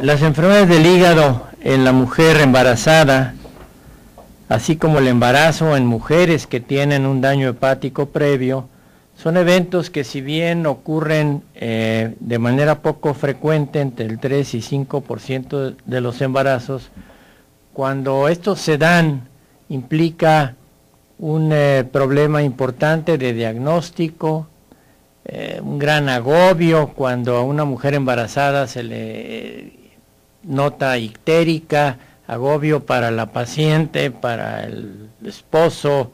Las enfermedades del hígado en la mujer embarazada, así como el embarazo en mujeres que tienen un daño hepático previo, son eventos que si bien ocurren eh, de manera poco frecuente, entre el 3 y 5% de los embarazos, cuando estos se dan implica un eh, problema importante de diagnóstico, eh, un gran agobio cuando a una mujer embarazada se le nota ictérica, agobio para la paciente, para el esposo,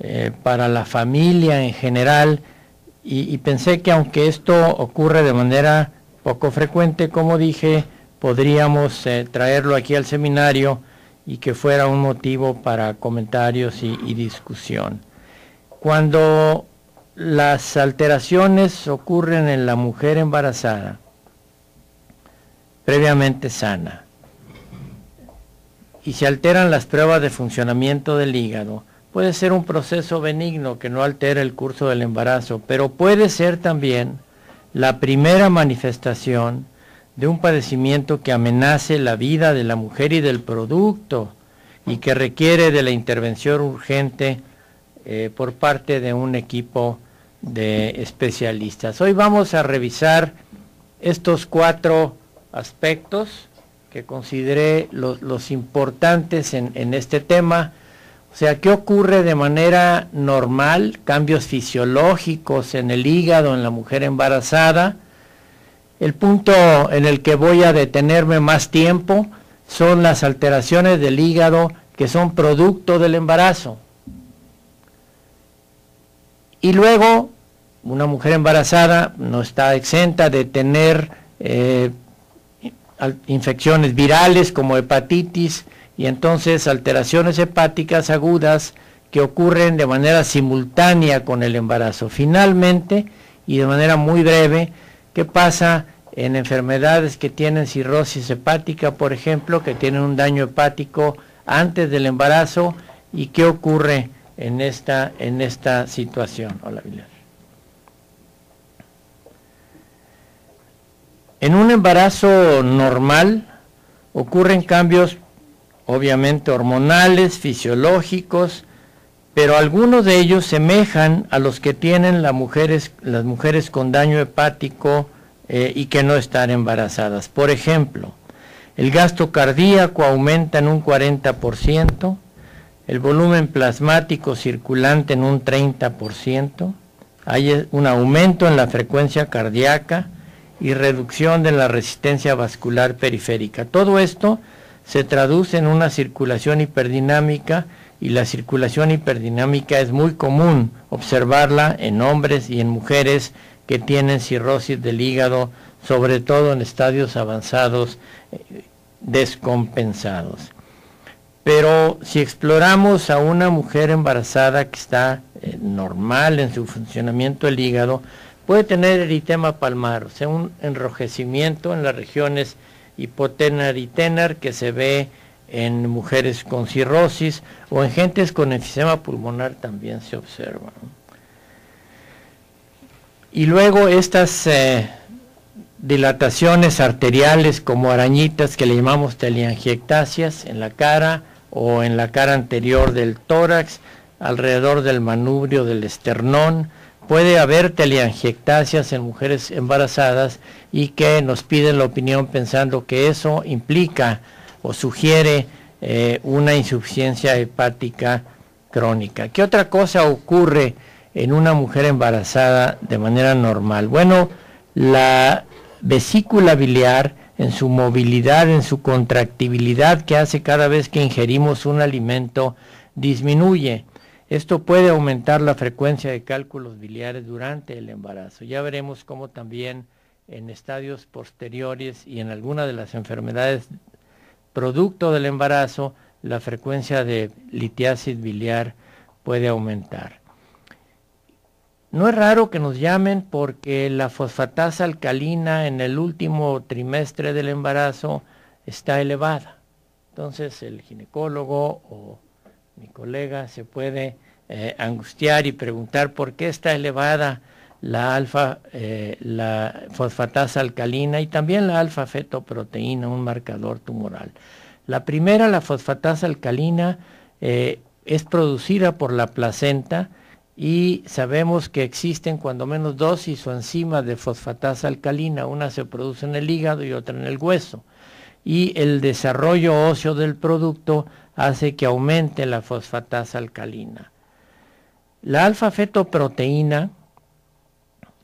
eh, para la familia en general. Y, pensé que aunque esto ocurre de manera poco frecuente, como dije, podríamos eh, traerlo aquí al seminario y que fuera un motivo para comentarios y discusión. Cuando las alteraciones ocurren en la mujer embarazada, previamente sana. Y si alteran las pruebas de funcionamiento del hígado, puede ser un proceso benigno que no altera el curso del embarazo, pero puede ser también la primera manifestación de un padecimiento que amenace la vida de la mujer y del producto y que requiere de la intervención urgente eh, por parte de un equipo de especialistas. Hoy vamos a revisar estos cuatro aspectos que consideré los, importantes en, este tema. O sea, ¿qué ocurre de manera normal? Cambios fisiológicos en el hígado, en la mujer embarazada. El punto en el que voy a detenerme más tiempo son las alteraciones del hígado que son producto del embarazo. Y luego, una mujer embarazada no está exenta de tener eh, infecciones virales como hepatitis y entonces alteraciones hepáticas agudas que ocurren de manera simultánea con el embarazo. Finalmente, y de manera muy breve, ¿qué pasa en enfermedades que tienen cirrosis hepática, por ejemplo, que tienen un daño hepático antes del embarazo y qué ocurre en esta, en esta situación? Hola, Vilena. En un embarazo normal ocurren cambios obviamente hormonales, fisiológicos, pero algunos de ellos semejan a los que tienen las mujeres, las mujeres con daño hepático eh, y que no están embarazadas. Por ejemplo, el gasto cardíaco aumenta en un 40%, el volumen plasmático circulante en un 30%, hay eh, un aumento en la frecuencia cardíaca, y reducción de la resistencia vascular periférica. Todo esto se traduce en una circulación hiperdinámica y la circulación hiperdinámica es muy común observarla en hombres y en mujeres que tienen cirrosis del hígado, sobre todo en estadios avanzados eh, descompensados. Pero si exploramos a una mujer embarazada que está eh, normal en su funcionamiento del hígado, Puede tener eritema palmar, o sea, un enrojecimiento en las regiones hipotenar y tenar que se ve en mujeres con cirrosis o en gentes con enfisema pulmonar también se observa. Y luego estas eh, dilataciones arteriales como arañitas que le llamamos telangiectasias en la cara o en la cara anterior del tórax, alrededor del manubrio del esternón, puede haber teleangiectasias en mujeres embarazadas y que nos piden la opinión pensando que eso implica o sugiere eh, una insuficiencia hepática crónica. ¿Qué otra cosa ocurre en una mujer embarazada de manera normal? Bueno, la vesícula biliar en su movilidad, en su contractibilidad que hace cada vez que ingerimos un alimento, disminuye. Esto puede aumentar la frecuencia de cálculos biliares durante el embarazo. Ya veremos cómo también en estadios posteriores y en alguna de las enfermedades producto del embarazo, la frecuencia de litiasis biliar puede aumentar. No es raro que nos llamen porque la fosfatasa alcalina en el último trimestre del embarazo está elevada. Entonces el ginecólogo o mi colega se puede eh, angustiar y preguntar por qué está elevada la alfa, eh, la fosfatasa alcalina y también la alfa fetoproteína, un marcador tumoral. La primera, la fosfatasa alcalina, eh, es producida por la placenta y sabemos que existen cuando menos dosis o enzimas de fosfatasa alcalina, una se produce en el hígado y otra en el hueso. Y el desarrollo óseo del producto hace que aumente la fosfatasa alcalina. La alfa-fetoproteína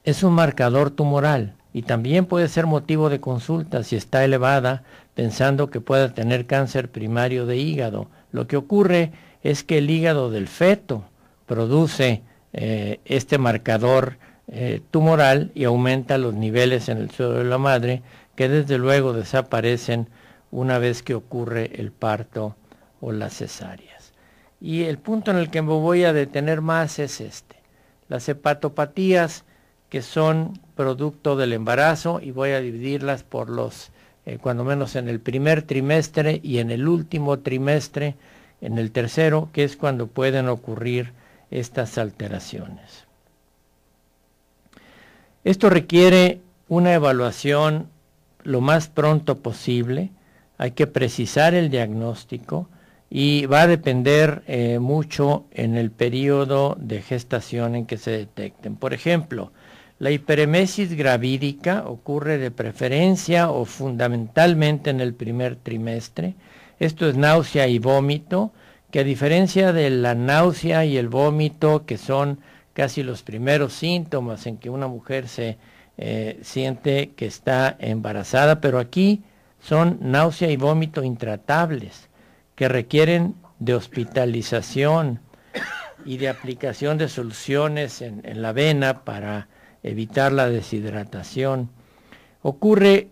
es un marcador tumoral y también puede ser motivo de consulta si está elevada pensando que pueda tener cáncer primario de hígado. Lo que ocurre es que el hígado del feto produce eh, este marcador eh, tumoral y aumenta los niveles en el suelo de la madre que desde luego desaparecen una vez que ocurre el parto o la cesárea. Y el punto en el que me voy a detener más es este. Las hepatopatías que son producto del embarazo y voy a dividirlas por los, eh, cuando menos en el primer trimestre y en el último trimestre, en el tercero, que es cuando pueden ocurrir estas alteraciones. Esto requiere una evaluación lo más pronto posible, hay que precisar el diagnóstico, y va a depender eh, mucho en el periodo de gestación en que se detecten. Por ejemplo, la hiperemesis gravídica ocurre de preferencia o fundamentalmente en el primer trimestre. Esto es náusea y vómito, que a diferencia de la náusea y el vómito, que son casi los primeros síntomas en que una mujer se eh, siente que está embarazada, pero aquí son náusea y vómito intratables que requieren de hospitalización y de aplicación de soluciones en, la vena para evitar la deshidratación. Ocurre,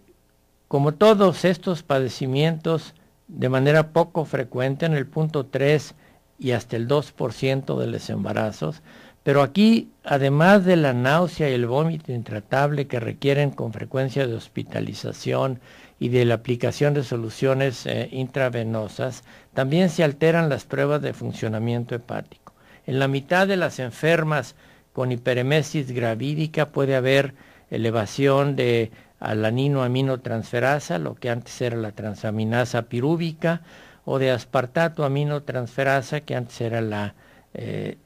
como todos estos padecimientos, de manera poco frecuente en el punto 3 y hasta el 2% de los embarazos, pero aquí, además de la náusea y el vómito intratable que requieren con frecuencia de hospitalización y de la aplicación de soluciones eh, intravenosas, también se alteran las pruebas de funcionamiento hepático. En la mitad de las enfermas con hiperemesis gravídica puede haber elevación de alanino-aminotransferasa, lo que antes era la transaminasa pirúvica, o de aspartato-aminotransferasa, que antes era la, eh,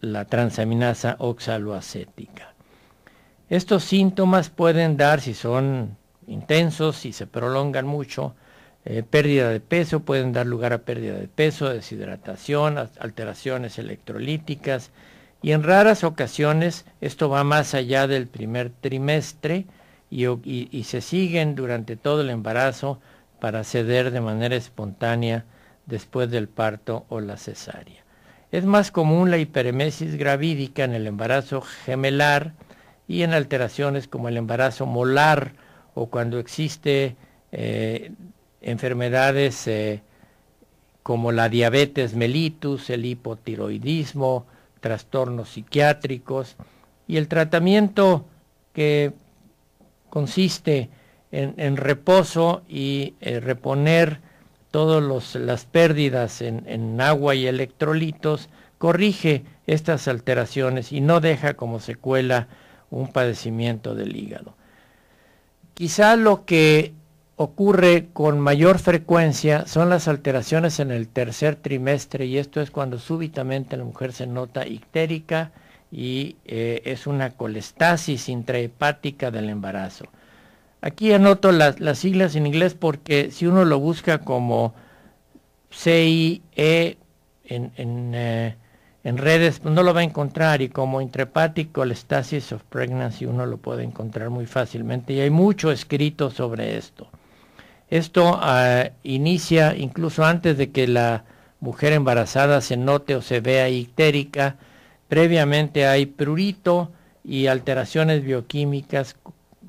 la transaminasa oxaloacética. Estos síntomas pueden dar, si son intensos, y se prolongan mucho, eh, pérdida de peso, pueden dar lugar a pérdida de peso, deshidratación, alteraciones electrolíticas y en raras ocasiones esto va más allá del primer trimestre y, y se siguen durante todo el embarazo para ceder de manera espontánea después del parto o la cesárea. Es más común la hiperemesis gravídica en el embarazo gemelar y en alteraciones como el embarazo molar, o cuando existe eh, enfermedades eh, como la diabetes mellitus, el hipotiroidismo, trastornos psiquiátricos y el tratamiento que consiste en, reposo y eh, reponer todas las pérdidas en agua y electrolitos, corrige estas alteraciones y no deja como secuela un padecimiento del hígado. Quizá lo que ocurre con mayor frecuencia son las alteraciones en el tercer trimestre y esto es cuando súbitamente la mujer se nota ictérica y eh, es una colestasis intrahepática del embarazo. Aquí anoto las, las, siglas en inglés porque si uno lo busca como CIE en, en eh, en redes pues, no lo va a encontrar y como el colestasis of pregnancy uno lo puede encontrar muy fácilmente y hay mucho escrito sobre esto. Esto ah, inicia incluso antes de que la mujer embarazada se note o se vea ictérica, previamente hay prurito y alteraciones bioquímicas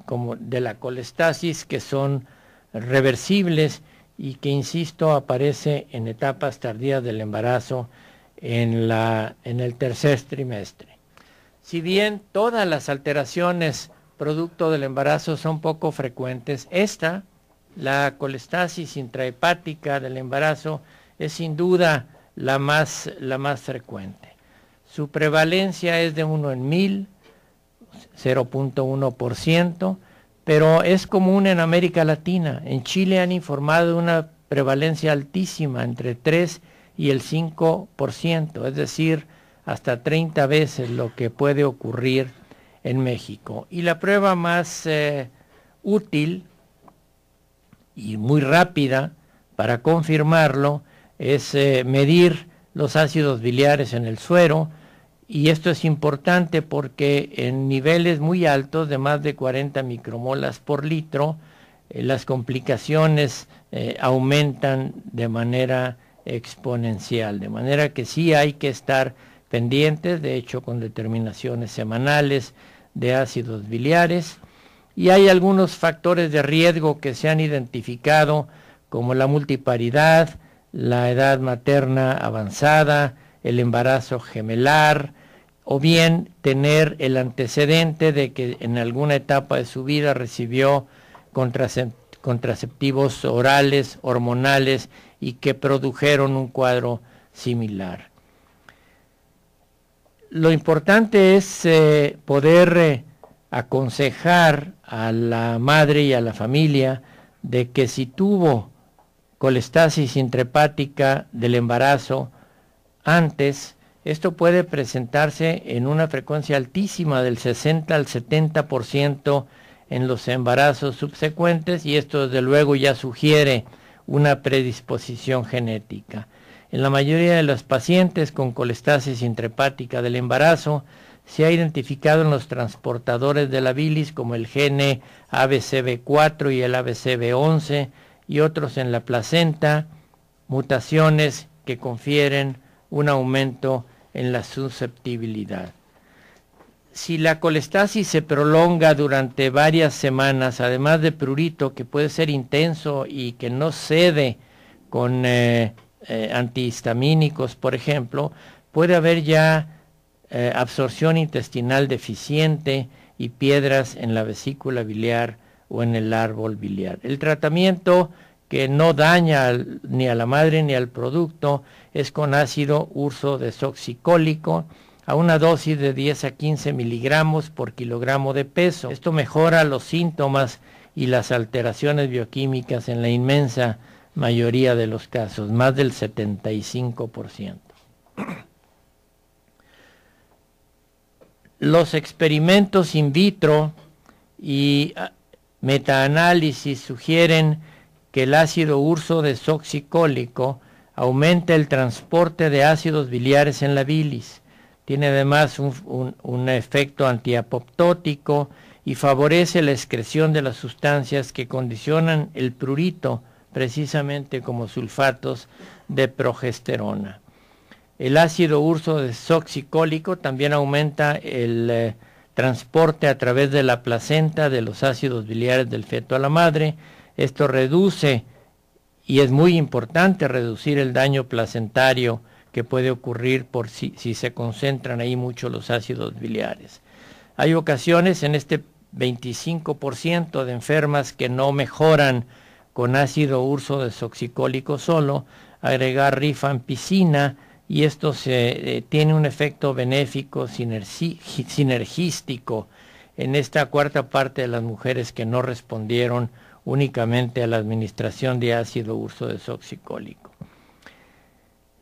como de la colestasis que son reversibles y que, insisto, aparece en etapas tardías del embarazo en, en el tercer trimestre. Si bien todas las alteraciones producto del embarazo son poco frecuentes, esta, la colestasis intrahepática del embarazo, es sin duda la más, la más frecuente. Su prevalencia es de 1 en 1000, 0.1%, pero es común en América Latina. En Chile han informado una prevalencia altísima, entre 3 y y el 5%, es decir, hasta 30 veces lo que puede ocurrir en México. Y la prueba más eh, útil y muy rápida para confirmarlo es eh, medir los ácidos biliares en el suero. Y esto es importante porque en niveles muy altos, de más de 40 micromolas por litro, eh, las complicaciones aumentan de manera exponencial. De manera que sí hay que estar pendientes, de hecho con determinaciones semanales de ácidos biliares. Y hay algunos factores de riesgo que se han identificado como la multiparidad, la edad materna avanzada, el embarazo gemelar, o bien tener el antecedente de que en alguna etapa de su vida recibió contraceptivos orales, hormonales y que produjeron un cuadro similar. Lo importante es eh, poder eh, aconsejar a la madre y a la familia de que si tuvo colestasis intrepática del embarazo antes, esto puede presentarse en una frecuencia altísima del 60 al 70% en los embarazos subsecuentes y esto desde luego ya sugiere una predisposición genética. En la mayoría de los pacientes con colestasis intrepática del embarazo, se ha identificado en los transportadores de la bilis como el gene ABCB4 y el ABCB11 y otros en la placenta, mutaciones que confieren un aumento en la susceptibilidad si la colestasis se prolonga durante varias semanas, además de prurito que puede ser intenso y que no cede con eh, eh, antihistamínicos, por ejemplo, puede haber ya eh, absorción intestinal deficiente y piedras en la vesícula biliar o en el árbol biliar. El tratamiento que no daña ni a la madre ni al producto es con ácido urso desoxicólico a una dosis de 10 a 15 miligramos por kilogramo de peso. Esto mejora los síntomas y las alteraciones bioquímicas en la inmensa mayoría de los casos, más del 75%. Los experimentos in vitro y ah, metaanálisis sugieren que el ácido urso desoxicólico aumenta el transporte de ácidos biliares en la bilis tiene además un, efecto antiapoptótico y favorece la excreción de las sustancias que condicionan el prurito, precisamente como sulfatos de progesterona. El ácido urso desoxicólico también aumenta el eh, transporte a través de la placenta de los ácidos biliares del feto a la madre. Esto reduce, y es muy importante reducir el daño placentario que puede ocurrir por si, se concentran ahí mucho los ácidos biliares. Hay ocasiones en este 25% de enfermas que no mejoran con ácido urso desoxicólico solo, agregar rifampicina y esto eh, tiene un efecto benéfico sinergístico en esta cuarta parte de las mujeres que no respondieron únicamente a la administración de ácido urso desoxicólico.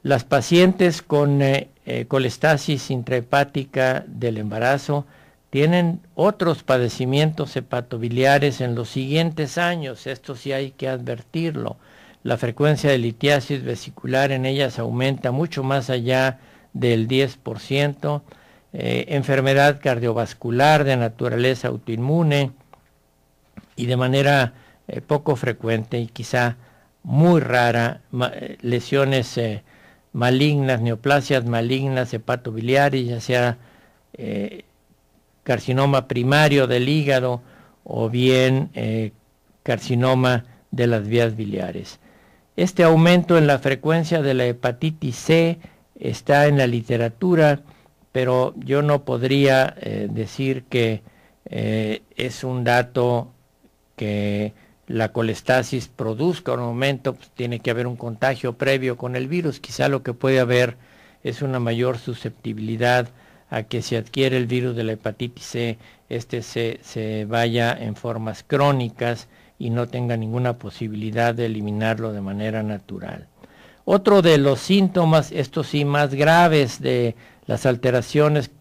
Las pacientes con eh, eh, colestasis intrahepática del embarazo tienen otros padecimientos hepatobiliares en los siguientes años, esto sí hay que advertirlo. La frecuencia de litiasis vesicular en ellas aumenta mucho más allá del 10%, eh, enfermedad cardiovascular de naturaleza autoinmune y de manera poco frecuente y quizá muy rara lesiones malignas, neoplasias malignas, biliares ya sea eh, carcinoma primario del hígado o bien eh, carcinoma de las vías biliares. Este aumento en la frecuencia de la hepatitis C está en la literatura, pero yo no podría eh, decir que es un dato que la colestasis produzca un aumento, pues tiene que haber un contagio previo con el virus. Quizá lo que puede haber es una mayor susceptibilidad a que si adquiere el virus de la hepatitis C, este se, se vaya en formas crónicas y no tenga ninguna posibilidad de eliminarlo de manera natural. Otro de los síntomas, estos sí más graves de las alteraciones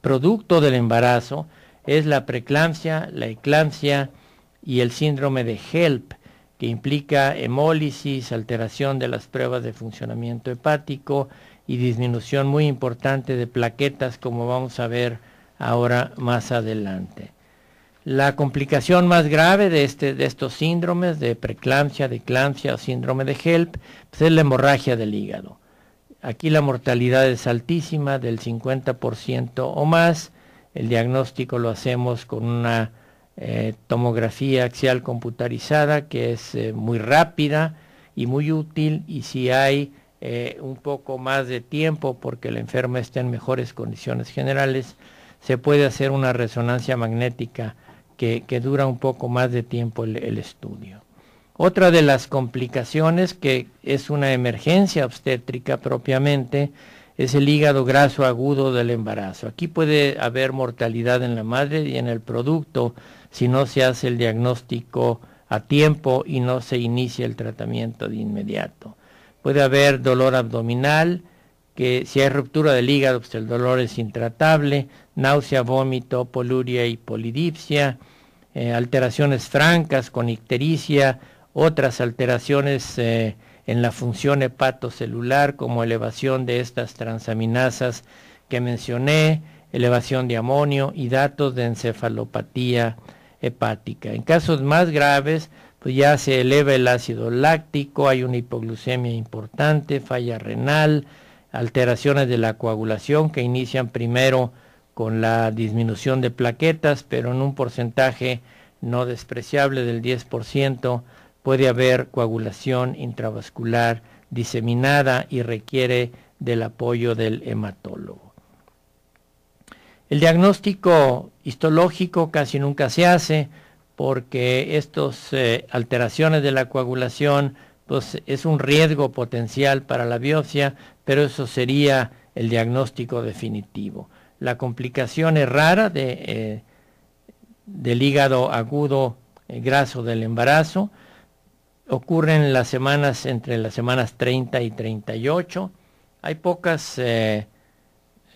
producto del embarazo, es la preeclampsia, la eclampsia, y el síndrome de HELP, que implica hemólisis, alteración de las pruebas de funcionamiento hepático y disminución muy importante de plaquetas, como vamos a ver ahora más adelante. La complicación más grave de, este, de estos síndromes de preeclampsia, de o síndrome de HELP pues, es la hemorragia del hígado. Aquí la mortalidad es altísima, del 50% o más. El diagnóstico lo hacemos con una eh, tomografía axial computarizada, que es eh, muy rápida y muy útil, y si hay eh, un poco más de tiempo porque la enferma está en mejores condiciones generales, se puede hacer una resonancia magnética que, dura un poco más de tiempo el, estudio. Otra de las complicaciones que es una emergencia obstétrica propiamente es el hígado graso agudo del embarazo. Aquí puede haber mortalidad en la madre y en el producto si no se hace el diagnóstico a tiempo y no se inicia el tratamiento de inmediato. Puede haber dolor abdominal, que si hay ruptura del hígado, pues el dolor es intratable, náusea, vómito, poluria y polidipsia, eh, alteraciones francas con ictericia, otras alteraciones eh, en la función hepatocelular como elevación de estas transaminasas que mencioné, elevación de amonio y datos de encefalopatía en casos más graves, pues ya se eleva el ácido láctico, hay una hipoglucemia importante, falla renal, alteraciones de la coagulación que inician primero con la disminución de plaquetas, pero en un porcentaje no despreciable del 10% puede haber coagulación intravascular diseminada y requiere del apoyo del hematólogo. El diagnóstico histológico casi nunca se hace porque estas eh, alteraciones de la coagulación pues, es un riesgo potencial para la biopsia, pero eso sería el diagnóstico definitivo. La complicación es rara de, eh, del hígado agudo eh, graso del embarazo. Ocurren las semanas, entre las semanas 30 y 38. Hay pocas...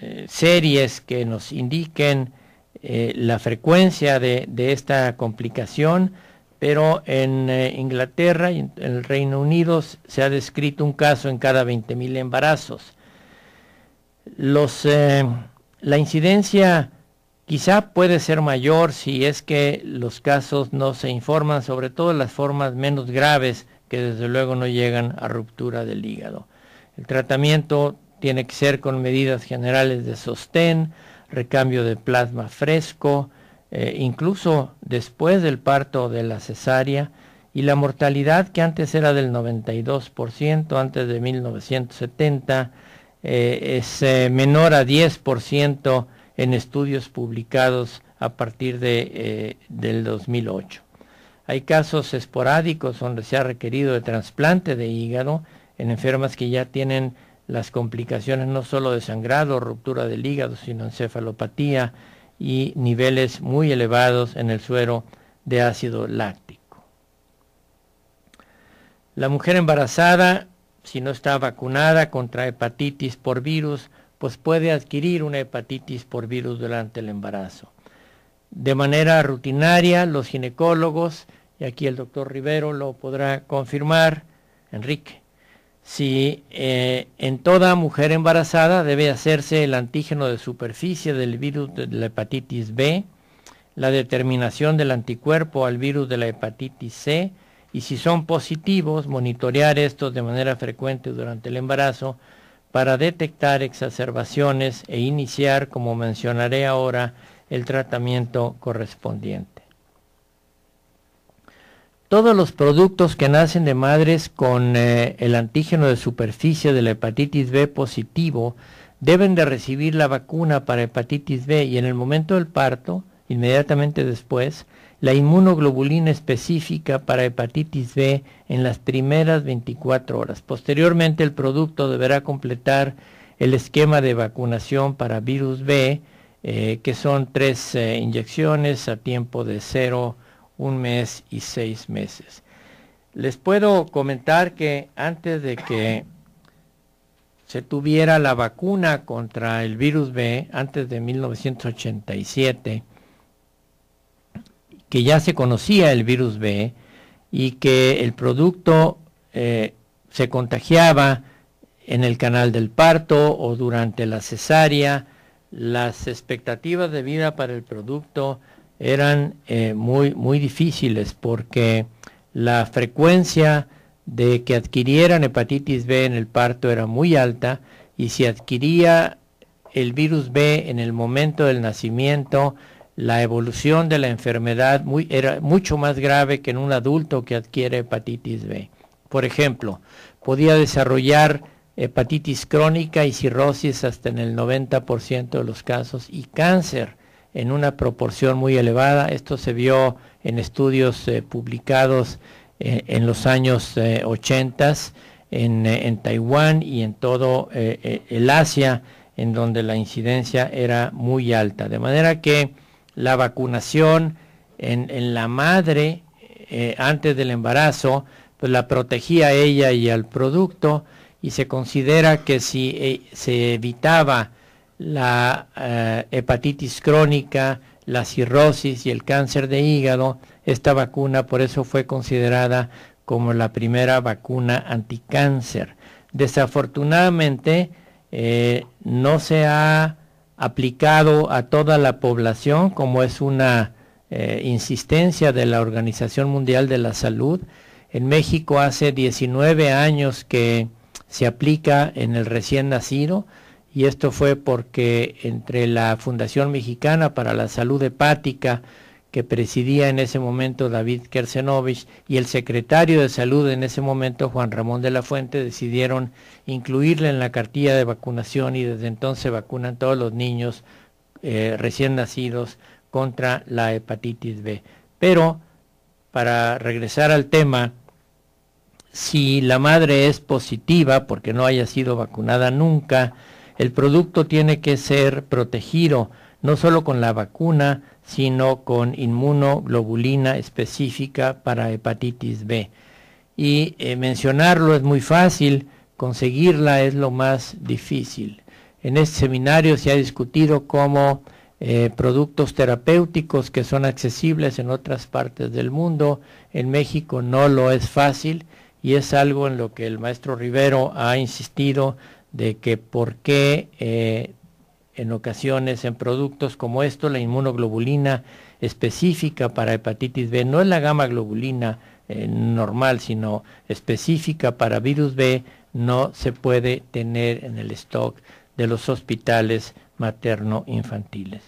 Eh, series que nos indiquen eh, la frecuencia de, esta complicación, pero en eh, Inglaterra y en el Reino Unido se ha descrito un caso en cada 20.000 embarazos. la incidencia quizá puede ser mayor si es que los casos no se informan, sobre todo las formas menos graves que desde luego no llegan a ruptura del hígado. El tratamiento tiene que ser con medidas generales de sostén, recambio de plasma fresco, eh, incluso después del parto de la cesárea, y la mortalidad que antes era del 92%, antes de 1970, eh, es eh, menor a 10% en estudios publicados a partir de, del 2008. Hay casos esporádicos donde se ha requerido de trasplante de hígado en enfermas que ya tienen las complicaciones no solo de sangrado, ruptura del hígado, sino encefalopatía y niveles muy elevados en el suero de ácido láctico. La mujer embarazada, si no está vacunada contra hepatitis por virus, pues puede adquirir una hepatitis por virus durante el embarazo. De manera rutinaria, los ginecólogos, y aquí el doctor Rivero lo podrá confirmar, Enrique, si eh, en toda mujer embarazada debe hacerse el antígeno de superficie del virus de la hepatitis B, la determinación del anticuerpo al virus de la hepatitis C y si son positivos, monitorear estos de manera frecuente durante el embarazo para detectar exacerbaciones e iniciar, como mencionaré ahora, el tratamiento correspondiente todos los productos que nacen de madres con eh, el antígeno de superficie de la hepatitis B positivo deben de recibir la vacuna para hepatitis B y en el momento del parto, inmediatamente después, la inmunoglobulina específica para hepatitis B en las primeras 24 horas. Posteriormente el producto deberá completar el esquema de vacunación para virus B, eh, que son tres eh, inyecciones a tiempo de cero un mes y seis meses. Les puedo comentar que antes de que se tuviera la vacuna contra el virus B, antes de 1987, que ya se conocía el virus B y que el producto eh, se contagiaba en el canal del parto o durante la cesárea, las expectativas de vida para el producto eran eh, muy, muy difíciles porque la frecuencia de que adquirieran hepatitis B en el parto era muy alta y si adquiría el virus B en el momento del nacimiento, la evolución de la enfermedad era mucho más grave que en un adulto que adquiere hepatitis B. Por ejemplo, podía desarrollar hepatitis crónica y cirrosis hasta en el 90% de los casos y cáncer en una proporción muy elevada. Esto se vio en estudios eh, publicados eh, en los años 80 eh, en, en, Taiwán y en todo el Asia, en donde la incidencia era muy alta. De manera que la vacunación en, en la madre antes del embarazo, pues la protegía a ella y al producto y se considera que si se evitaba la eh, hepatitis crónica, la cirrosis y el cáncer de hígado, esta vacuna por eso fue considerada como la primera vacuna anticáncer. Desafortunadamente eh, no se ha aplicado a toda la población como es una eh, insistencia de la Organización Mundial de la Salud. En México hace 19 años que se aplica en el recién nacido, y esto fue porque entre la Fundación Mexicana para la Salud Hepática, que presidía en ese momento David Kersenovich, y el secretario de Salud en ese momento, Juan Ramón de la Fuente, decidieron incluirla en la cartilla de vacunación y desde entonces vacunan todos los niños eh, recién nacidos contra la hepatitis B. Pero, para regresar al tema, si la madre es positiva porque no haya sido vacunada nunca, el producto tiene que ser protegido no solo con la vacuna, sino con inmunoglobulina específica para hepatitis B. Y eh, mencionarlo es muy fácil, conseguirla es lo más difícil. En este seminario se ha discutido cómo eh, productos terapéuticos que son accesibles en otras partes del mundo, en México no lo es fácil y es algo en lo que el maestro Rivero ha insistido de que por qué eh, en ocasiones en productos como esto la inmunoglobulina específica para hepatitis B no es la gama globulina eh, normal, sino específica para virus B, no se puede tener en el stock de los hospitales materno-infantiles.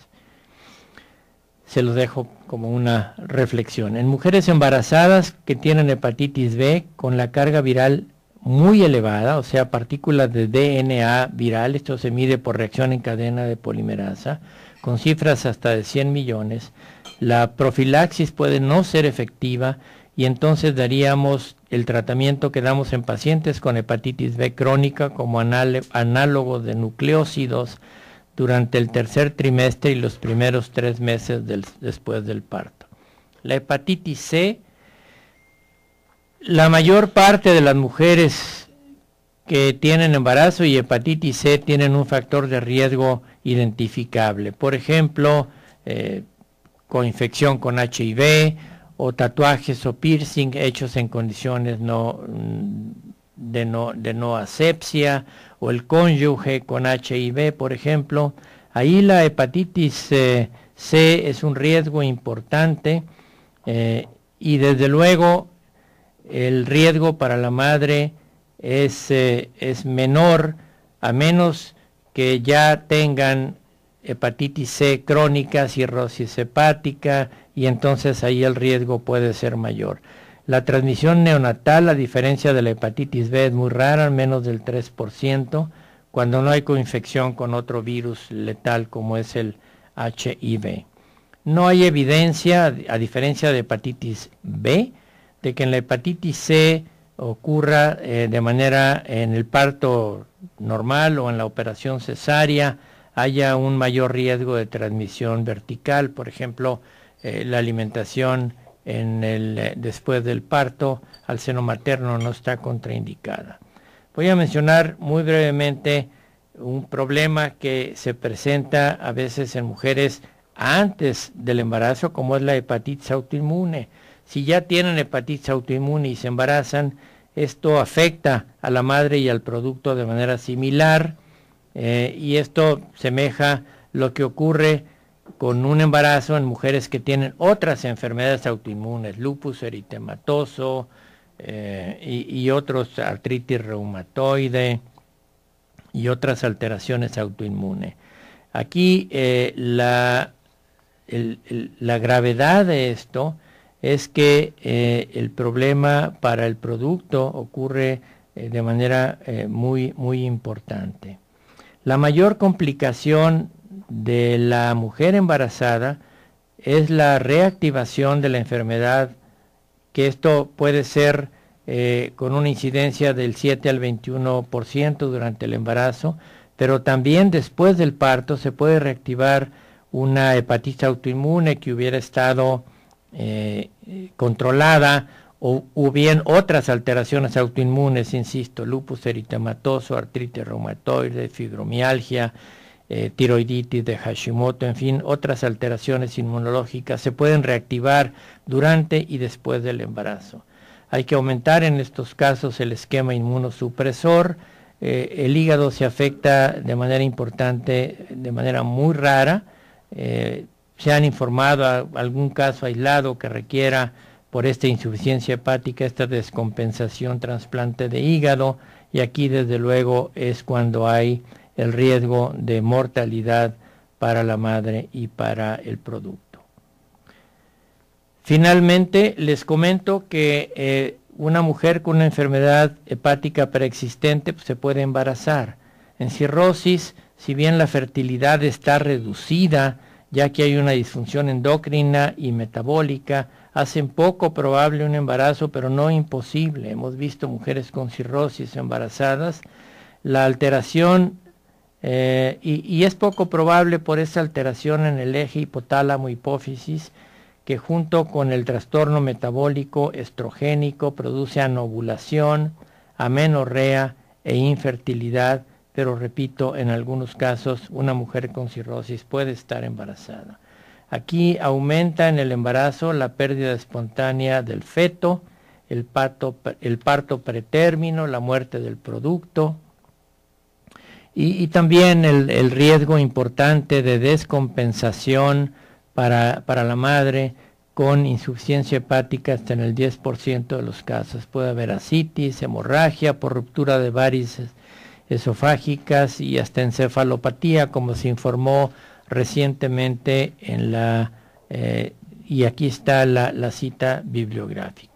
Se los dejo como una reflexión. En mujeres embarazadas que tienen hepatitis B con la carga viral muy elevada, o sea, partículas de DNA viral, esto se mide por reacción en cadena de polimerasa, con cifras hasta de 100 millones, la profilaxis puede no ser efectiva y entonces daríamos el tratamiento que damos en pacientes con hepatitis B crónica como análogo de nucleócidos durante el tercer trimestre y los primeros tres meses después del parto. La hepatitis C la mayor parte de las mujeres que tienen embarazo y hepatitis C tienen un factor de riesgo identificable. Por ejemplo, eh, con infección con HIV o tatuajes o piercing hechos en condiciones no, mm, de, no, asepsia o el cónyuge con HIV, por ejemplo. Ahí la hepatitis eh, C es un riesgo importante eh, y desde luego el riesgo para la madre eh, es, menor a menos que ya tengan hepatitis C crónica, cirrosis hepática y entonces ahí el riesgo puede ser mayor. La transmisión neonatal, a diferencia de la hepatitis B, es muy rara, menos del 3%, cuando no hay coinfección con otro virus letal como es el HIV. No hay evidencia, a diferencia de hepatitis B, de que en la hepatitis C ocurra eh, de manera en el parto normal o en la operación cesárea haya un mayor riesgo de transmisión vertical, por ejemplo, eh, la alimentación eh, después del parto al seno materno no está contraindicada. Voy a mencionar muy brevemente un problema que se presenta a veces en mujeres antes del embarazo, como es la hepatitis autoinmune si ya tienen hepatitis autoinmune y se embarazan, esto afecta a la madre y al producto de manera similar eh, y esto semeja lo que ocurre con un embarazo en mujeres que tienen otras enfermedades autoinmunes, lupus eritematoso eh, y, otros, artritis reumatoide y otras alteraciones autoinmunes. Aquí eh, la gravedad de esto es que eh, el problema para el producto ocurre eh, de manera eh, muy, muy importante. La mayor complicación de la mujer embarazada es la reactivación de la enfermedad, que esto puede ser con una incidencia del 7 al 21% durante el embarazo, pero también después del parto se puede reactivar una hepatitis autoinmune que hubiera estado eh, controlada o, bien otras alteraciones autoinmunes, insisto, lupus eritematoso, artritis reumatoide, fibromialgia, eh, tiroiditis de Hashimoto, en fin, otras alteraciones inmunológicas se pueden reactivar durante y después del embarazo. Hay que aumentar en estos casos el esquema inmunosupresor, eh, el hígado se afecta de manera importante, de manera muy rara, se han informado algún caso aislado que requiera por esta insuficiencia hepática, esta descompensación, trasplante de hígado, y aquí desde luego es cuando hay el riesgo de mortalidad para la madre y para el producto. Finalmente, les comento que eh, una mujer con una enfermedad hepática preexistente pues, se puede embarazar. En cirrosis, si bien la fertilidad está reducida, ya que hay una disfunción endocrina y metabólica, hacen poco probable un embarazo, pero no imposible. Hemos visto mujeres con cirrosis embarazadas. La alteración, eh, y, es poco probable por esa alteración en el eje hipotálamo-hipófisis, que junto con el trastorno metabólico estrogénico produce anovulación, amenorrea e infertilidad, pero repito, en algunos casos una mujer con cirrosis puede estar embarazada. Aquí aumenta en el embarazo la pérdida espontánea del feto, el, parto, el pretérmino, la muerte del producto y, también el, riesgo importante de descompensación para, para la madre con insuficiencia hepática hasta en el 10% de los casos. Puede haber ascitis, hemorragia por ruptura de varices esofágicas y hasta encefalopatía, como se informó recientemente en la, eh, y aquí está la cita bibliográfica.